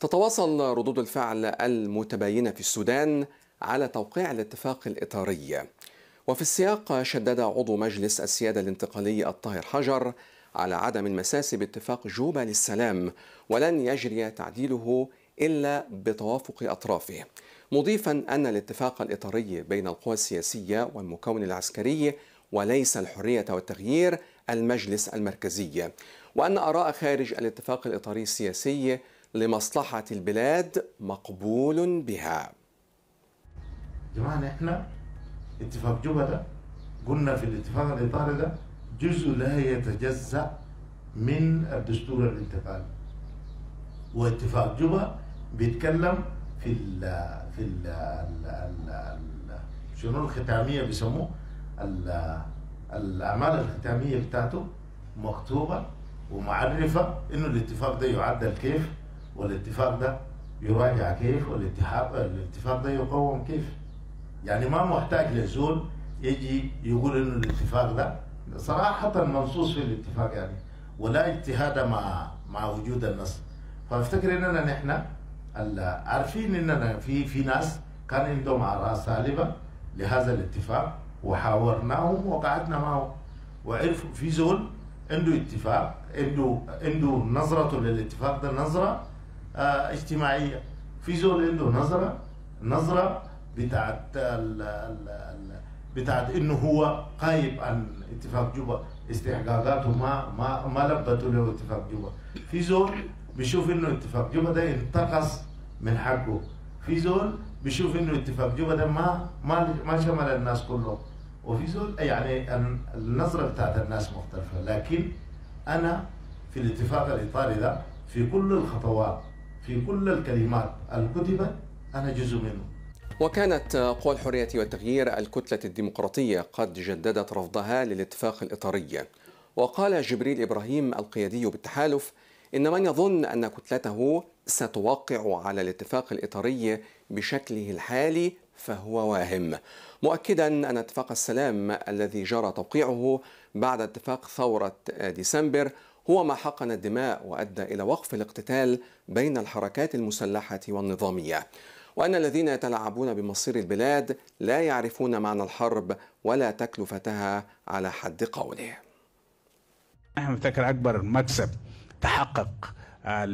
تتواصل ردود الفعل المتباينة في السودان على توقيع الاتفاق الإطاري وفي السياق شدد عضو مجلس السيادة الانتقالي الطاهر حجر على عدم المساس باتفاق جوبا للسلام ولن يجري تعديله إلا بتوافق أطرافه مضيفا أن الاتفاق الإطاري بين القوى السياسية والمكون العسكري وليس الحرية والتغيير المجلس المركزي وأن آراء خارج الاتفاق الإطاري السياسي لمصلحة البلاد مقبول بها جماعة احنا اتفاق جوبا ده قلنا في الاتفاق الإطاري ده جزء لا يتجزأ من الدستور الانتقالي واتفاق جوبا بيتكلم في الـ في الـ شنو الختاميه بيسموه الاعمال الختاميه بتاعته مكتوبه ومعرفه انه الاتفاق ده يعدل كيف والاتفاق ده يراجع كيف الاتفاق ده يقوم كيف يعني ما محتاج لزول يجي يقول انه الاتفاق ده صراحة منصوص في الاتفاق يعني ولا اجتهاد مع مع وجود النص فافتكر اننا نحن عارفين اننا في في ناس كان عندهم اراء سالبه لهذا الاتفاق وحاورناهم وقعدنا معهم وعرفوا في زول عنده اتفاق عنده عنده نظرته للاتفاق ده نظره آه، اجتماعيه في زول عنده نظره نظره بتاعت الـ الـ الـ بتاعت انه هو غايب عن اتفاق جوبا استحقاقاته ما ما ما لبته له اتفاق جوبا في زول بيشوف انه اتفاق جوبا ده انتقص من حقه في زول بيشوف انه اتفاق جوبا ده ما ما ما شمل الناس كلهم وفي زول يعني النظره بتاعت الناس مختلفه لكن انا في الاتفاق الاطاري ده في كل الخطوات في كل الكلمات الكتبت أنا جزء منه وكانت قوى الحرية والتغيير الكتلة الديمقراطية قد جددت رفضها للاتفاق الإطاري وقال جبريل إبراهيم القيادي بالتحالف إن من يظن أن كتلته ستوقع على الاتفاق الإطاري بشكله الحالي فهو واهم مؤكدا أن اتفاق السلام الذي جرى توقيعه بعد اتفاق ثورة ديسمبر هو ما حقن الدماء وأدى إلى وقف الاقتتال بين الحركات المسلحة والنظامية وأن الذين يتلاعبون بمصير البلاد لا يعرفون معنى الحرب ولا تكلفتها على حد قوله نحن نفتكر أكبر مكسب تحقق آه،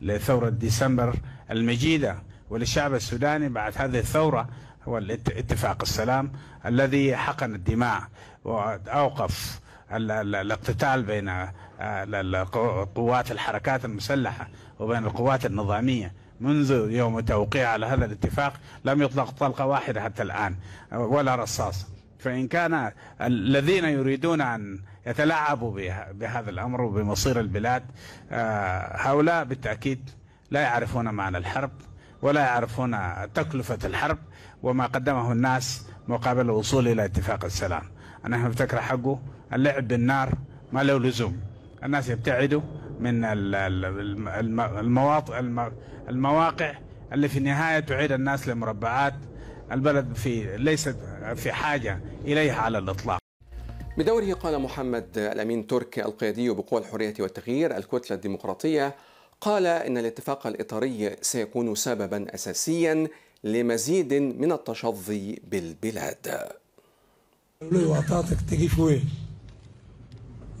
لثورة ديسمبر المجيدة وللشعب السوداني بعد هذه الثورة هو اتفاق السلام الذي حقن الدماء وأوقف الاقتتال بين آه، قوات الحركات المسلحة وبين القوات النظامية منذ يوم توقيع على هذا الاتفاق لم يطلق طلقة واحدة حتى الآن آه، ولا رصاص فإن كان الذين يريدون أن يتلاعبوا بهذا الأمر وبمصير البلاد آه، هؤلاء بالتأكيد لا يعرفون معنى الحرب ولا يعرفون تكلفة الحرب وما قدمه الناس مقابل الوصول إلى اتفاق السلام أنا أفتكر حقه اللعب بالنار ما له لزوم الناس يبتعدوا من المواطئ المواقع اللي في النهاية تعيد الناس لمربعات البلد في ليست في حاجة إليها على الإطلاق بدوره قال محمد الأمين تركي القيادي بقوى الحرية والتغيير الكتلة الديمقراطية قال إن الاتفاق الإطاري سيكون سببا أساسيا لمزيد من التشظي بالبلاد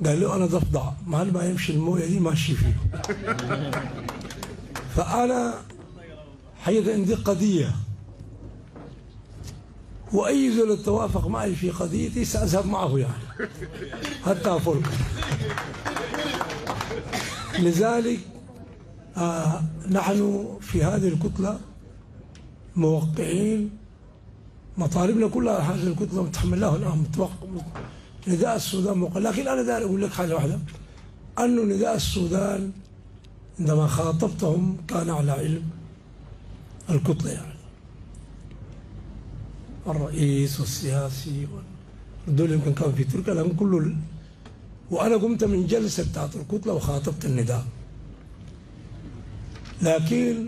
قال له انا ضفدع محل ما يمشي المويه دي ماشي فيه فانا حيث عندي قضيه واي زول توافق معي في قضيتي ساذهب معه يعني حتى فرق لذلك آه نحن في هذه الكتله موقعين مطالبنا كلها هذه الكتله متحملها الان نداء السودان مقل لكن أنا داري أقول لك حاجة واحدة أنه نداء السودان عندما خاطبتهم كان على علم الكتلة يعني الرئيس والسياسي دول يمكن كانوا في تركيا لكن كله وأنا قمت من جلسة بتاعت الكتلة وخاطبت النداء لكن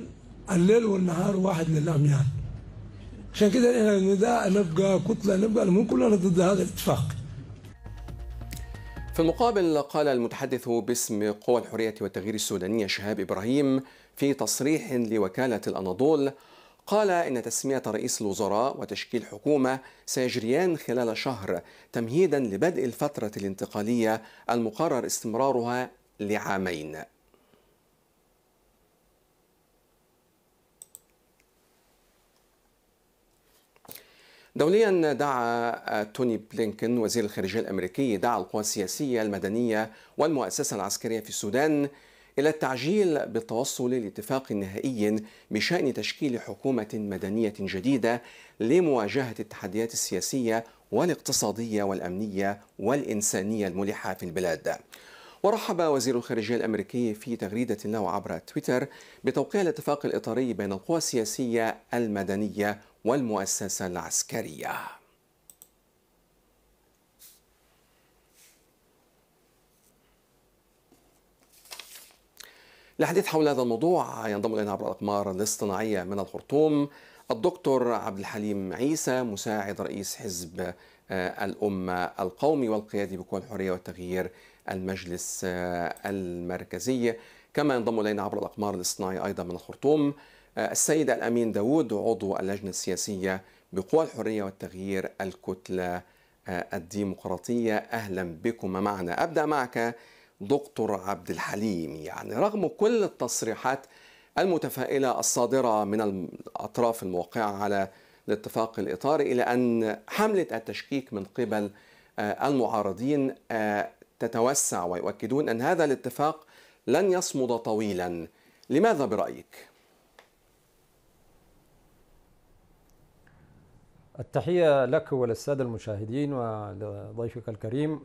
الليل والنهار واحد للعميان يعني. عشان كده احنا النداء نبقى كتله نبقى المهم كلنا ضد هذا الاتفاق في المقابل قال المتحدث باسم قوى الحرية والتغيير السودانية شهاب إبراهيم في تصريح لوكالة الأناضول قال إن تسمية رئيس الوزراء وتشكيل حكومة سيجريان خلال شهر تمهيدا لبدء الفترة الانتقالية المقرر استمرارها لعامين دوليا دعا توني بلينكن وزير الخارجية الأمريكي دعا القوى السياسية المدنية والمؤسسة العسكرية في السودان إلى التعجيل بالتوصل لاتفاق نهائي بشأن تشكيل حكومة مدنية جديدة لمواجهة التحديات السياسية والاقتصادية والأمنية والإنسانية الملحة في البلاد. ورحب وزير الخارجية الأمريكي في تغريدة له عبر تويتر بتوقيع الاتفاق الإطاري بين القوى السياسية المدنية والمؤسسة العسكرية الحديث حول هذا الموضوع ينضم إلينا عبر الأقمار الاصطناعية من الخرطوم الدكتور عبد الحليم عيسى مساعد رئيس حزب آه، الأمة القومي والقيادي بقوى الحرية والتغيير المجلس آه، المركزي كما ينضم إلينا عبر الأقمار الاصطناعية أيضا من الخرطوم السيد الأمين داوود عضو اللجنة السياسية بقوى الحرية والتغيير الكتلة آه، الديمقراطية أهلا بكم معنا أبدأ معك دكتور عبد الحليم يعني رغم كل التصريحات المتفائلة الصادرة من الأطراف الموقعة على الاتفاق الإطاري إلى أن حملة التشكيك من قبل آه، المعارضين آه، تتوسع ويؤكدون أن هذا الاتفاق لن يصمد طويلا لماذا برأيك؟ التحية لك وللسادة المشاهدين ولضيفك الكريم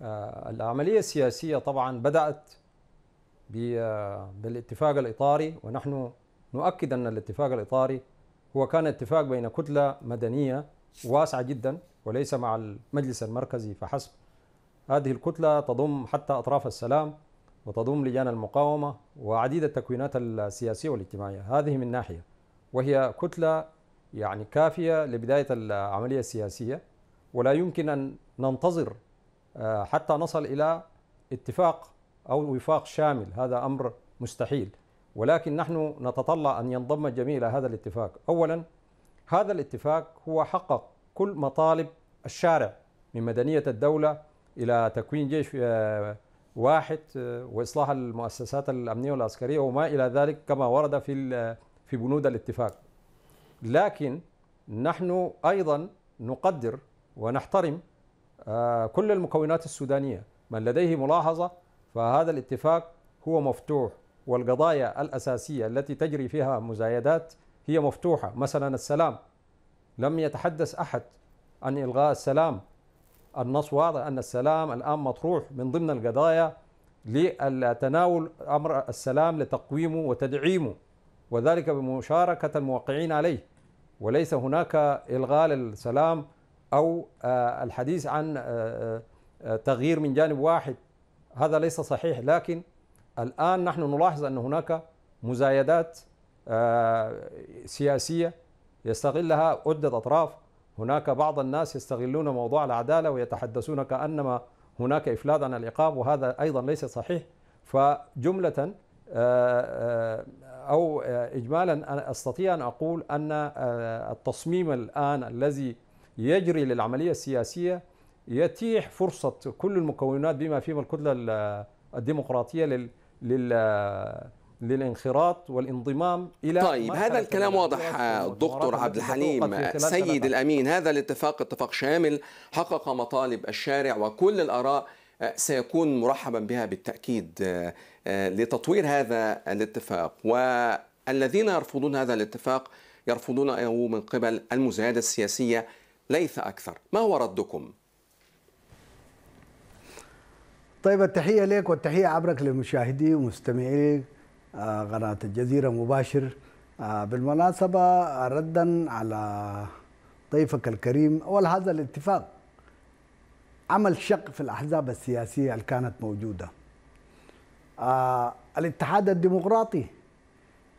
آه، العملية السياسية طبعا بدأت آه، بالاتفاق الإطاري ونحن نؤكد أن الاتفاق الإطاري هو كان اتفاق بين كتلة مدنية واسعة جدا وليس مع المجلس المركزي فحسب هذه الكتلة تضم حتى أطراف السلام وتضم لجان المقاومة وعديد التكوينات السياسية والاجتماعية هذه من ناحية وهي كتلة يعني كافية لبداية العملية السياسية ولا يمكن أن ننتظر آه، حتى نصل إلى اتفاق أو وفاق شامل هذا أمر مستحيل ولكن نحن نتطلع أن ينضم الجميع إلى هذا الاتفاق أولا هذا الاتفاق هو حقق كل مطالب الشارع من مدنية الدولة إلى تكوين جيش آه، واحد آه، وإصلاح المؤسسات الأمنية والعسكرية وما إلى ذلك كما ورد في في بنود الاتفاق لكن نحن أيضا نقدر ونحترم آه، كل المكونات السودانية من لديه ملاحظة فهذا الاتفاق هو مفتوح والقضايا الأساسية التي تجري فيها مزايدات هي مفتوحة مثلا السلام لم يتحدث أحد عن إلغاء السلام النص واضح أن السلام الآن مطروح من ضمن القضايا لتناول أمر السلام لتقويمه وتدعيمه وذلك بمشاركة الموقعين عليه وليس هناك إلغاء للسلام أو آه، الحديث عن آه، آه، تغيير من جانب واحد هذا ليس صحيح لكن الآن نحن نلاحظ أن هناك مزايدات سياسية يستغلها عدة أطراف هناك بعض الناس يستغلون موضوع العدالة ويتحدثون كأنما هناك إفلات عن العقاب وهذا أيضا ليس صحيح فجملة آه، آه، أو آه، إجمالا أستطيع أن أقول أن التصميم الآن الذي يجري للعملية السياسية يتيح فرصة كل المكونات بما فيهم الكتلة الديمقراطية لل للانخراط والانضمام الى طيب هذا الكلام واضح دكتور عبد الحليم سيد الامين هذا الاتفاق اتفاق شامل حقق مطالب الشارع وكل الاراء آه، سيكون مرحبا بها بالتاكيد آه، آه، لتطوير هذا الاتفاق والذين يرفضون هذا الاتفاق يرفضونه من قبل المزايده السياسيه ليس اكثر ما هو ردكم طيب التحيه لك والتحيه عبرك لمشاهدي ومستمعي قناه الجزيره مباشر بالمناسبه ردا على ضيفك الكريم اول هذا الاتفاق عمل شق في الأحزاب السياسية اللي كانت موجودة آه الاتحاد الديمقراطي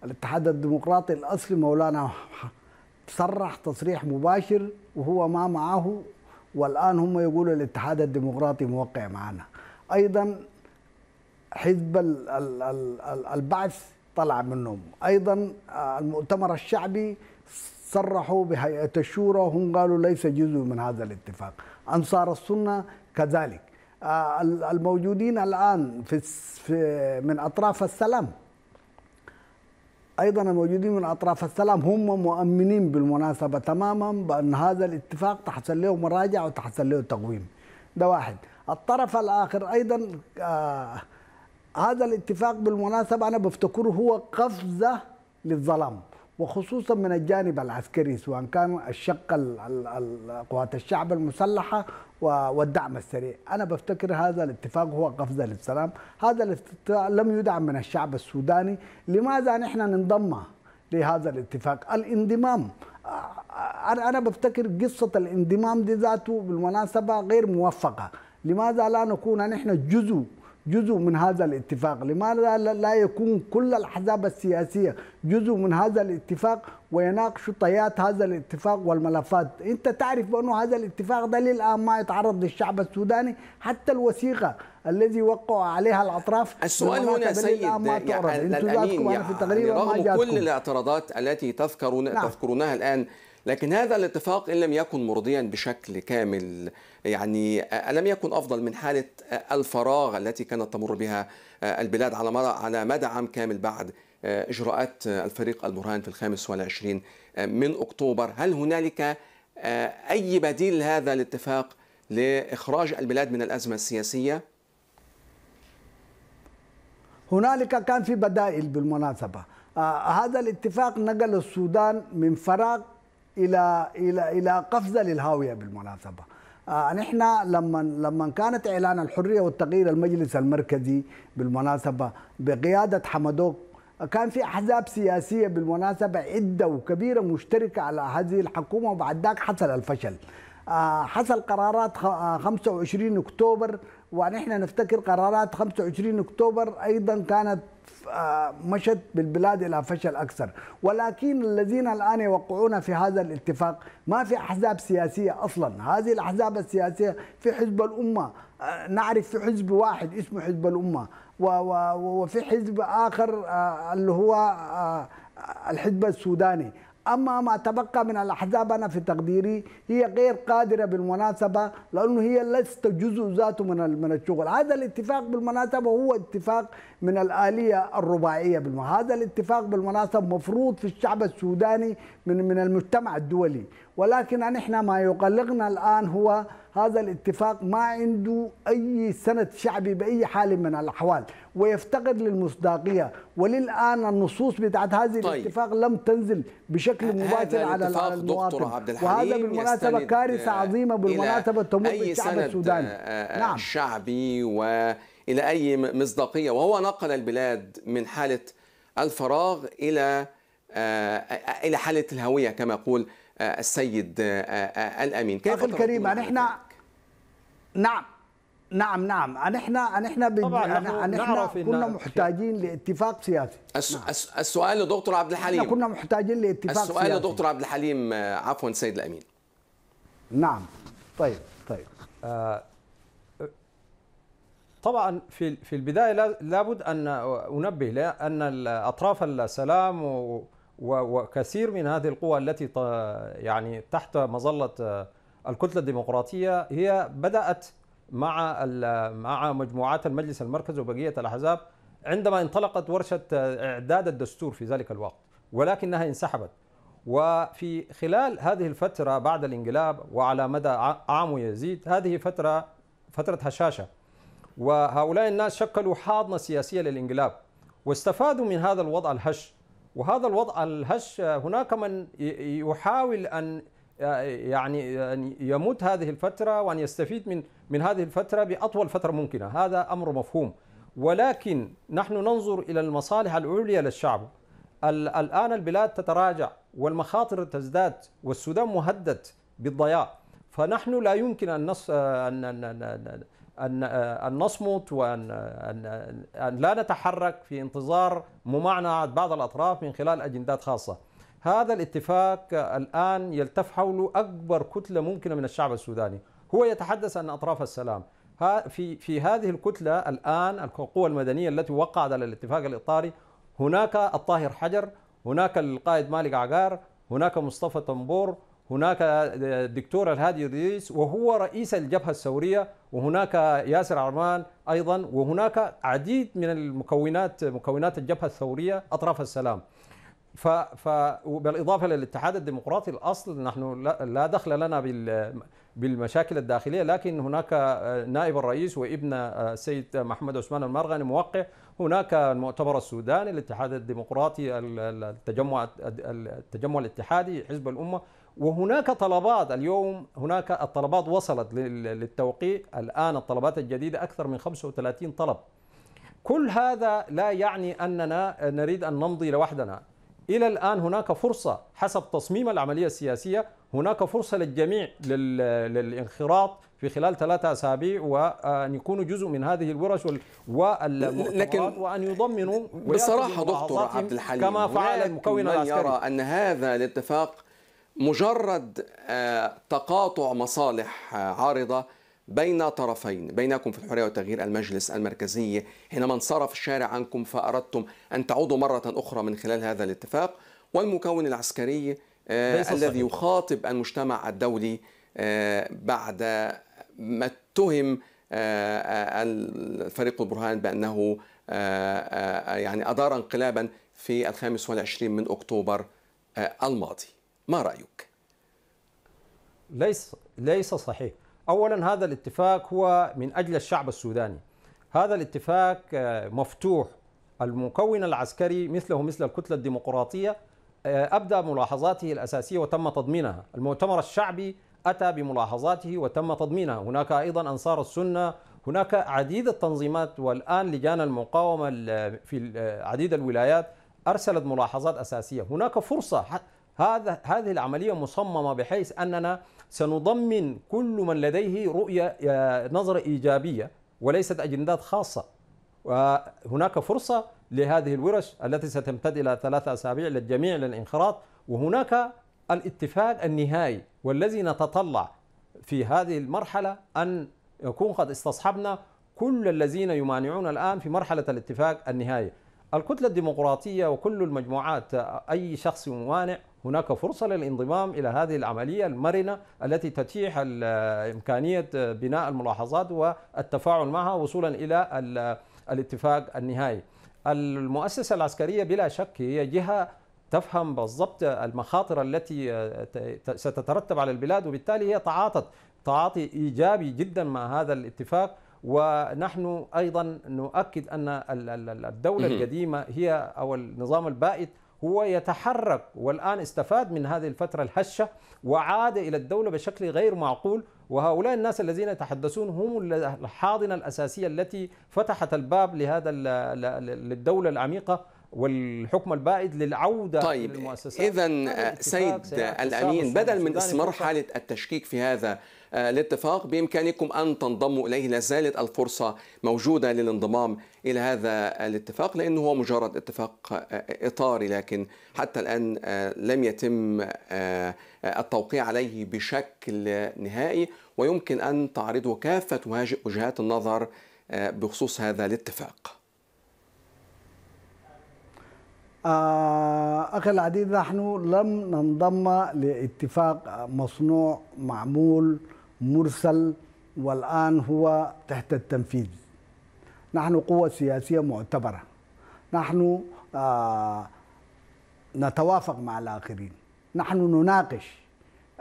الاتحاد الديمقراطي الأصلي مولانا صرح تصريح مباشر وهو ما معه والآن هم يقولوا الاتحاد الديمقراطي موقع معنا أيضا حزب البعث طلع منهم أيضا آه، المؤتمر الشعبي صرحوا بهيئة الشورى وهم قالوا ليس جزء من هذا الاتفاق أنصار السنة كذلك آه، الموجودين الآن في من أطراف السلام ايضا الموجودين من اطراف السلام هم مؤمنين بالمناسبه تماما بان هذا الاتفاق تحصل له مراجعه وتحصل له تقويم ده واحد الطرف الاخر ايضا آه هذا الاتفاق بالمناسبه انا بفتكره هو قفزه للظلام وخصوصا من الجانب العسكري سواء كان الشق قوات الشعب المسلحه والدعم السريع أنا بفتكر هذا الاتفاق هو قفزة للسلام هذا الاتفاق لم يدعم من الشعب السوداني لماذا نحن ننضم لهذا الاتفاق الانضمام أنا بفتكر قصة الانضمام دي ذاته بالمناسبة غير موفقة لماذا لا نكون نحن جزء جزء من هذا الاتفاق لماذا لا يكون كل الأحزاب السياسية جزء من هذا الاتفاق ويناقشوا طيات هذا الاتفاق والملفات أنت تعرف بأنه هذا الاتفاق ده للآن ما يتعرض للشعب السوداني حتى الوثيقة الذي وقع عليها الاطراف السؤال هنا سيد يعني يعني يعني رغم كل الاعتراضات التي تذكرون نعم. تذكرونها الان لكن هذا الاتفاق إن لم يكن مرضيا بشكل كامل يعني ألم يكن أفضل من حالة الفراغ التي كانت تمر بها البلاد على مدى على مدى عام كامل بعد إجراءات الفريق البرهان في الخامس والعشرين من أكتوبر هل هنالك أي بديل لهذا الاتفاق لإخراج البلاد من الأزمة السياسية؟ هنالك كان في بدائل بالمناسبة هذا الاتفاق نقل السودان من فراغ الى الى الى قفزه للهاويه بالمناسبه آه، نحن لما لما كانت اعلان الحريه والتغيير المجلس المركزي بالمناسبه بقياده حمدوك كان في احزاب سياسيه بالمناسبه عده وكبيره مشتركه على هذه الحكومه وبعد ذاك حصل الفشل آه حصل قرارات 25 آه، اكتوبر ونحن نفتكر قرارات 25 اكتوبر ايضا كانت آه، مشت بالبلاد الى فشل اكثر، ولكن الذين الان يوقعون في هذا الاتفاق ما في احزاب سياسيه اصلا، هذه الاحزاب السياسيه في حزب الامه، آه، نعرف في حزب واحد اسمه حزب الامه، وفي حزب اخر آه، اللي هو الحزب السوداني أما ما تبقى من الأحزاب أنا في تقديري هي غير قادرة بالمناسبة لأنه هي لست جزء ذاته من من الشغل هذا الاتفاق بالمناسبة هو اتفاق من الآلية الرباعية هذا الاتفاق بالمناسبة مفروض في الشعب السوداني من من المجتمع الدولي ولكن نحن ما يقلقنا الآن هو هذا الاتفاق ما عنده أي سند شعبي بأي حال من الأحوال ويفتقد للمصداقية وللآن النصوص بتاعت هذا طيب. الاتفاق لم تنزل بشكل مباشر على المواطن وهذا بالمناسبة كارثة عظيمة بالمناسبة تمر الشعب السوداني آه، آه، نعم. شعبي وإلى أي مصداقية وهو نقل البلاد من حالة الفراغ إلى آه، إلى حالة الهوية كما يقول آه، السيد آه، آه، الامين كيف اخي الكريم نحن احنا نعم نعم نعم أن احنا أن احنا طبعا أن احنا كنا محتاجين لاتفاق سياسي نعم. السؤال لدكتور عبد الحليم كنا محتاجين لاتفاق السؤال سياسي السؤال لدكتور عبد الحليم عفوا السيد الامين نعم طيب طيب طبعا في في البدايه لابد ان انبه لان اطراف السلام و وكثير من هذه القوى التي يعني تحت مظله آه، الكتله الديمقراطيه هي بدات مع مع مجموعات المجلس المركزي وبقيه الاحزاب عندما انطلقت ورشه آه، اعداد الدستور في ذلك الوقت ولكنها انسحبت وفي خلال هذه الفتره بعد الانقلاب وعلى مدى عام ويزيد هذه فتره فتره هشاشه وهؤلاء الناس شكلوا حاضنه سياسيه للانقلاب واستفادوا من هذا الوضع الهش وهذا الوضع الهش آه، هناك من يحاول ان آه، يعني آه، ان يموت هذه الفتره وان يستفيد من من هذه الفتره باطول فتره ممكنه، هذا امر مفهوم. ولكن نحن ننظر الى المصالح العليا للشعب. الان البلاد تتراجع والمخاطر تزداد والسودان مهدد بالضياع، فنحن لا يمكن ان نص... أن... أن... أن... أن أن نصمت وأن أن أن لا نتحرك في انتظار ممانعة بعض الأطراف من خلال أجندات خاصة. هذا الاتفاق الآن يلتف حوله أكبر كتلة ممكنة من الشعب السوداني، هو يتحدث عن أطراف السلام. في في هذه الكتلة الآن القوى المدنية التي وقعت على الاتفاق الإطاري هناك الطاهر حجر، هناك القائد مالك عقار، هناك مصطفى طنبور، هناك الدكتور آه، الهادي الرئيس وهو رئيس الجبهة الثورية وهناك ياسر عرمان أيضا وهناك عديد من المكونات مكونات الجبهة الثورية أطراف السلام ف ف بالاضافه للاتحاد الديمقراطي الاصل نحن لا دخل لنا بالمشاكل الداخليه لكن هناك آه، نائب الرئيس وابن آه، السيد محمد عثمان المرغني موقع هناك المؤتمر السوداني الاتحاد الديمقراطي التجمع التجمع الاتحادي حزب الامه وهناك طلبات اليوم هناك الطلبات وصلت للتوقيع الآن الطلبات الجديدة أكثر من 35 طلب كل هذا لا يعني أننا نريد أن نمضي لوحدنا إلى الآن هناك فرصة حسب تصميم العملية السياسية هناك فرصة للجميع للانخراط في خلال ثلاثة أسابيع وأن يكونوا جزء من هذه الورش والمؤتمرات وأن يضمنوا بصراحة دكتور عبد الحليم كما فعل المكون العسكري يرى أن هذا الاتفاق مجرد آه، تقاطع مصالح آه، عارضة بين طرفين بينكم في الحرية والتغيير المجلس المركزي حينما انصرف الشارع عنكم فأردتم أن تعودوا مرة أخرى من خلال هذا الاتفاق والمكون العسكري آه، الذي يخاطب المجتمع الدولي بعد ما اتهم الفريق البرهان بأنه يعني أدار انقلابا في الخامس والعشرين من أكتوبر الماضي ما رايك؟ ليس ليس صحيح اولا هذا الاتفاق هو من اجل الشعب السوداني هذا الاتفاق آه، مفتوح المكون العسكري مثله مثل الكتله الديمقراطيه آه، ابدى ملاحظاته الاساسيه وتم تضمينها المؤتمر الشعبي اتى بملاحظاته وتم تضمينها هناك ايضا انصار السنه هناك عديد التنظيمات والان لجان المقاومه في عديد الولايات ارسلت ملاحظات اساسيه هناك فرصه هذا هذه العملية مصممة بحيث أننا سنضمن كل من لديه رؤية آه، نظرة إيجابية وليست أجندات خاصة وهناك فرصة لهذه الورش التي ستمتد إلى ثلاثة أسابيع للجميع للانخراط وهناك الاتفاق النهائي والذي نتطلع في هذه المرحلة أن يكون قد استصحبنا كل الذين يمانعون الآن في مرحلة الاتفاق النهائي الكتلة الديمقراطية وكل المجموعات آه، أي شخص ممانع هناك فرصة للانضمام إلى هذه العملية المرنة التي تتيح إمكانية بناء الملاحظات والتفاعل معها وصولا إلى الاتفاق النهائي المؤسسة العسكرية بلا شك هي جهة تفهم بالضبط المخاطر التي ستترتب على البلاد وبالتالي هي تعاطت تعاطي إيجابي جدا مع هذا الاتفاق ونحن أيضا نؤكد أن الدولة القديمة هي أو النظام البائد هو يتحرك والآن استفاد من هذه الفترة الهشة وعاد إلى الدولة بشكل غير معقول وهؤلاء الناس الذين يتحدثون هم الحاضنة الأساسية التي فتحت الباب لهذا للدولة العميقة والحكم البائد للعودة طيب إذا سيد الأمين بدل من استمرار حالة التشكيك في هذا الاتفاق آه، بإمكانكم أن تنضموا إليه لا زالت الفرصة موجودة للانضمام إلى هذا الاتفاق لأنه هو مجرد اتفاق آه، آه، إطاري لكن حتى الآن لم يتم التوقيع عليه بشكل نهائي ويمكن أن تعرضه كافة وجهات النظر بخصوص هذا الاتفاق أخي العزيز نحن لم ننضم لاتفاق مصنوع معمول مرسل والآن هو تحت التنفيذ نحن قوة سياسية معتبرة نحن آه نتوافق مع الآخرين نحن نناقش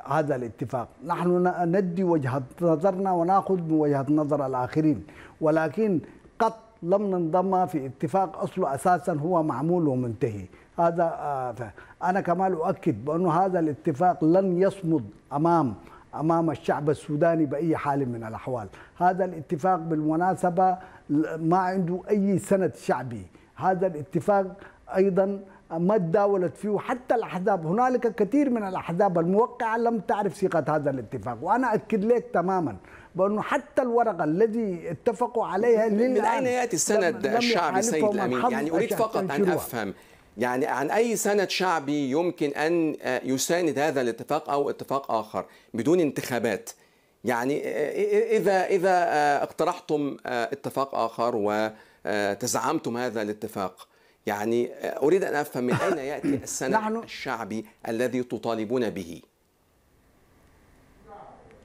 هذا الاتفاق نحن ندي وجهة نظرنا ونأخذ من وجهة نظر الآخرين ولكن قط لم ننضم في اتفاق أصله أساسا هو معمول ومنتهي هذا آه أنا كمان أؤكد بأن هذا الاتفاق لن يصمد أمام امام الشعب السوداني باي حال من الاحوال، هذا الاتفاق بالمناسبه ما عنده اي سند شعبي، هذا الاتفاق ايضا ما تداولت فيه حتى الاحزاب، هنالك كثير من الاحزاب الموقعه لم تعرف ثقه هذا الاتفاق، وانا اكد لك تماما بانه حتى الورقه الذي اتفقوا عليها من اين ياتي السند الشعبي سيد الامين؟ يعني اريد فقط ان افهم يعني عن أي سند شعبي يمكن أن آه، يساند هذا الاتفاق أو اتفاق آخر بدون انتخابات يعني آه، آه، إذا إذا اقترحتم اتفاق آخر وتزعمتم هذا الاتفاق يعني أريد أن أفهم من أين يأتي السند الشعبي الذي تطالبون به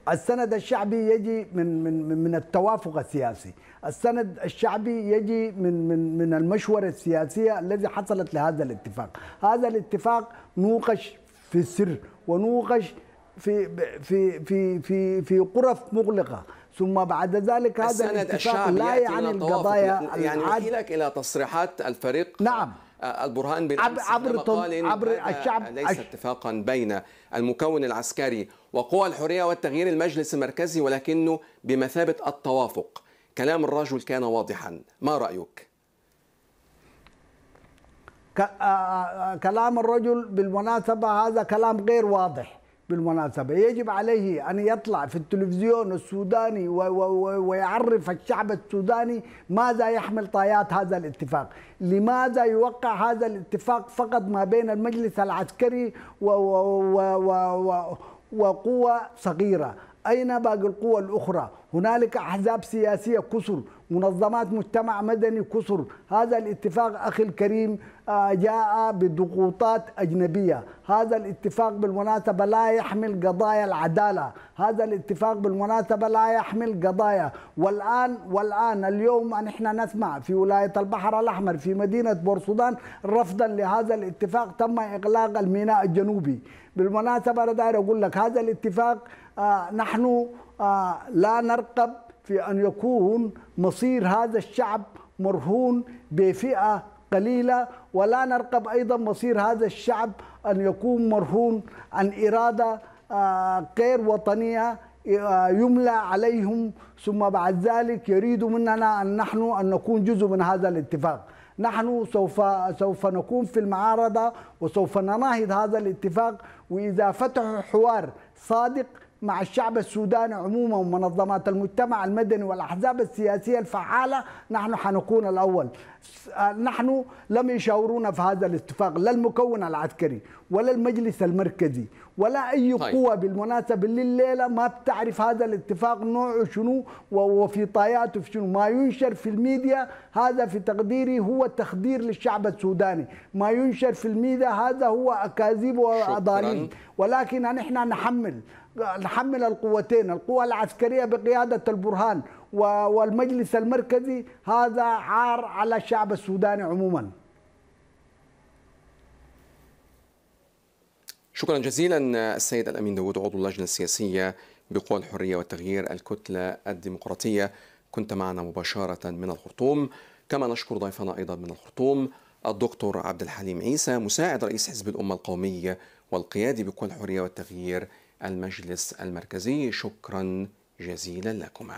السند الشعبي يجي من من من التوافق السياسي السند الشعبي يجي من من من المشورة السياسية الذي حصلت لهذا الاتفاق هذا الاتفاق نوقش في السر ونوقش في في في في في غرف مغلقه ثم بعد ذلك هذا الاتفاق لا يعني القضايا يعني لك الى تصريحات الفريق نعم آه، البرهان بن عبر عبر, عبر الشعب ليس اتفاقا بين المكون العسكري وقوى الحريه والتغيير المجلس المركزي ولكنه بمثابه التوافق كلام الرجل كان واضحا ما رأيك؟ آه، آه، آه، كلام الرجل بالمناسبة هذا كلام غير واضح بالمناسبة يجب عليه أن يطلع في التلفزيون السوداني ويعرف الشعب السوداني ماذا يحمل طايات هذا الاتفاق لماذا يوقع هذا الاتفاق فقط ما بين المجلس العسكري وقوة صغيرة أين باقي القوى الأخرى هنالك أحزاب سياسية كسر منظمات مجتمع مدني كسر هذا الاتفاق أخي الكريم آه، جاء بضغوطات أجنبية هذا الاتفاق بالمناسبة لا يحمل قضايا العدالة هذا الاتفاق بالمناسبة لا يحمل قضايا والآن والآن اليوم نحن نسمع في ولاية البحر الأحمر في مدينة بورسودان رفضا لهذا الاتفاق تم إغلاق الميناء الجنوبي بالمناسبة أنا داير أقول لك هذا الاتفاق آه، نحن آه، لا نرقب في أن يكون مصير هذا الشعب مرهون بفئة قليلة ولا نرقب أيضا مصير هذا الشعب أن يكون مرهون عن إرادة آه، غير وطنية يملى عليهم ثم بعد ذلك يريد مننا أن نحن أن نكون جزء من هذا الاتفاق نحن سوف سوف نكون في المعارضة وسوف نناهض هذا الاتفاق وإذا فتحوا حوار صادق مع الشعب السوداني عموما ومنظمات المجتمع المدني والأحزاب السياسية الفعالة نحن حنكون الأول آه، نحن لم يشاورونا في هذا الاتفاق لا المكون العسكري ولا المجلس المركزي ولا أي طيب. قوة بالمناسبة الليلة ما بتعرف هذا الاتفاق نوعه شنو وفي طاياته في شنو ما ينشر في الميديا هذا في تقديري هو تخدير للشعب السوداني ما ينشر في الميديا هذا هو أكاذيب واضاليل ولكن نحن نحمل حمل القوتين القوى العسكرية بقيادة البرهان والمجلس المركزي هذا عار على الشعب السوداني عموما شكرا جزيلا السيد الأمين داود عضو اللجنة السياسية بقوى الحرية والتغيير الكتلة الديمقراطية كنت معنا مباشرة من الخرطوم كما نشكر ضيفنا أيضا من الخرطوم الدكتور عبد الحليم عيسى مساعد رئيس حزب الأمة القومية والقيادي بقوى الحرية والتغيير المجلس المركزي شكرا جزيلا لكما